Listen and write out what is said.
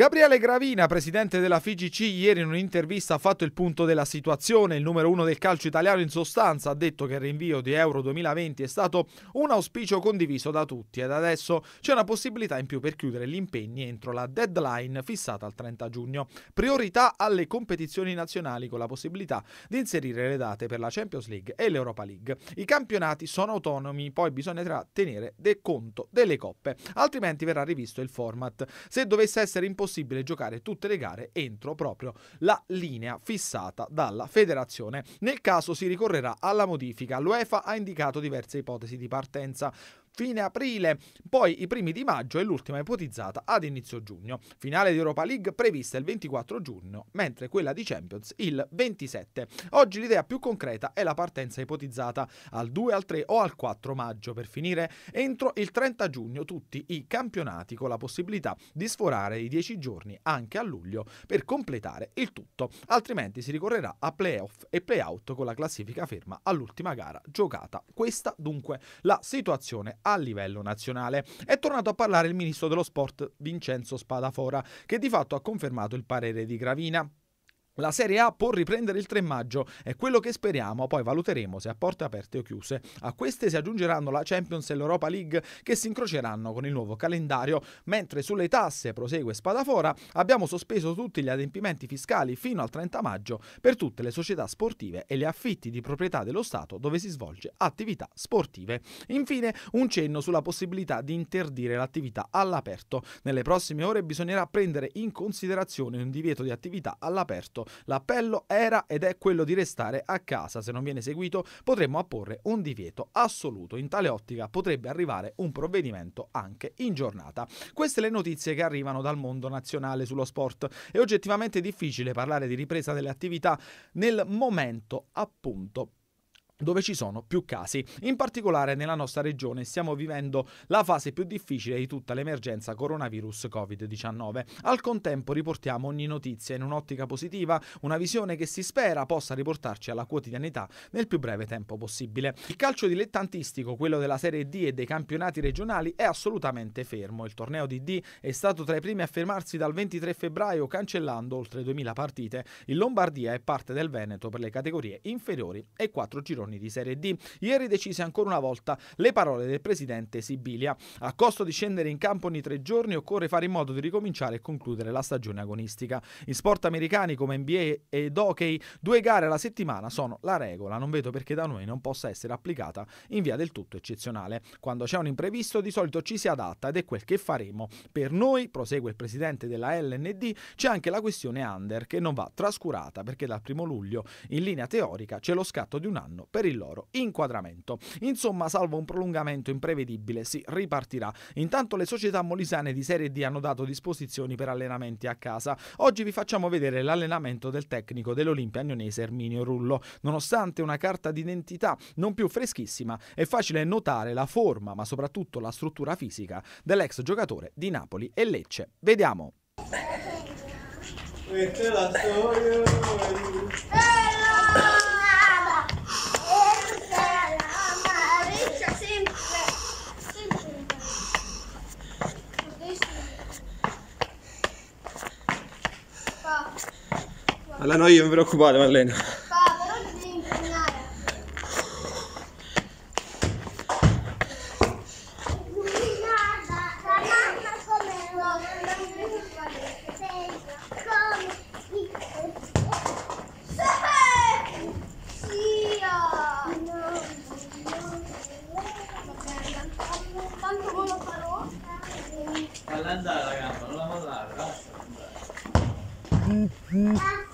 Gabriele Gravina, presidente della FIGC, ieri in un'intervista ha fatto il punto della situazione. Il numero uno del calcio italiano in sostanza ha detto che il rinvio di Euro 2020 è stato un auspicio condiviso da tutti ed adesso c'è una possibilità in più per chiudere gli impegni entro la deadline fissata al 30 giugno. Priorità alle competizioni nazionali con la possibilità di inserire le date per la Champions League e l'Europa League. I campionati sono autonomi, poi bisognerà tenere de conto delle coppe, altrimenti verrà rivisto il format. Se dovesse essere impossibile possibile giocare tutte le gare entro proprio la linea fissata dalla federazione. Nel caso si ricorrerà alla modifica, l'UEFA ha indicato diverse ipotesi di partenza fine aprile, poi i primi di maggio e l'ultima ipotizzata ad inizio giugno. Finale di Europa League prevista il 24 giugno, mentre quella di Champions il 27. Oggi l'idea più concreta è la partenza ipotizzata al 2, al 3 o al 4 maggio per finire entro il 30 giugno tutti i campionati con la possibilità di sforare i 10 giorni anche a luglio per completare il tutto, altrimenti si ricorrerà a playoff e playout con la classifica ferma all'ultima gara giocata. Questa dunque la situazione a livello nazionale. È tornato a parlare il ministro dello sport Vincenzo Spadafora, che di fatto ha confermato il parere di Gravina. La Serie A può riprendere il 3 maggio, è quello che speriamo, poi valuteremo se a porte aperte o chiuse. A queste si aggiungeranno la Champions e l'Europa League che si incroceranno con il nuovo calendario, mentre sulle tasse, prosegue Spadafora, abbiamo sospeso tutti gli adempimenti fiscali fino al 30 maggio per tutte le società sportive e le affitti di proprietà dello Stato dove si svolge attività sportive. Infine un cenno sulla possibilità di interdire l'attività all'aperto. Nelle prossime ore bisognerà prendere in considerazione un divieto di attività all'aperto fatto. L'appello era ed è quello di restare a casa. Se non viene seguito potremmo apporre un divieto assoluto. In tale ottica potrebbe arrivare un provvedimento anche in giornata. Queste le notizie che arrivano dal mondo nazionale sullo sport. È oggettivamente difficile parlare di ripresa delle attività nel momento appunto dove ci sono più casi. In particolare nella nostra regione stiamo vivendo la fase più difficile di tutta l'emergenza coronavirus Covid-19. Al contempo riportiamo ogni notizia in un'ottica positiva, una visione che si spera possa riportarci alla quotidianità nel più breve tempo possibile. Il calcio dilettantistico, quello della Serie D e dei campionati regionali, è assolutamente fermo. Il torneo di D è stato tra i primi a fermarsi dal 23 febbraio cancellando oltre 2000 partite. Il Lombardia è parte del Veneto per le categorie inferiori e 4 gironi torni di Serie D, ieri decise ancora una volta le parole del presidente Sibilia. A costo di scendere in campo ogni tre giorni occorre fare in modo di ricominciare e concludere la stagione agonistica. In sport americani come NBA ed hockey, due gare alla settimana sono la regola, non vedo perché da noi non possa essere applicata in via del tutto eccezionale. Quando c'è un imprevisto di solito ci si adatta ed è quel che faremo. Per noi, prosegue il presidente della LND, c'è anche la questione under che non va trascurata perché dal primo luglio in linea teorica c'è lo scatto di un anno per per il loro inquadramento. Insomma, salvo un prolungamento imprevedibile, si ripartirà. Intanto le società molisane di Serie D hanno dato disposizioni per allenamenti a casa. Oggi vi facciamo vedere l'allenamento del tecnico dell'Olimpia Agnonese Erminio Rullo. Nonostante una carta d'identità non più freschissima, è facile notare la forma, ma soprattutto la struttura fisica dell'ex giocatore di Napoli e Lecce. Vediamo. è la storia. Alla noia non vi preoccupate, Marlena. Pa, però ti devi impegnare. Tanto come lo farò? Falla andare la gamba, non la mollare, lascia andare.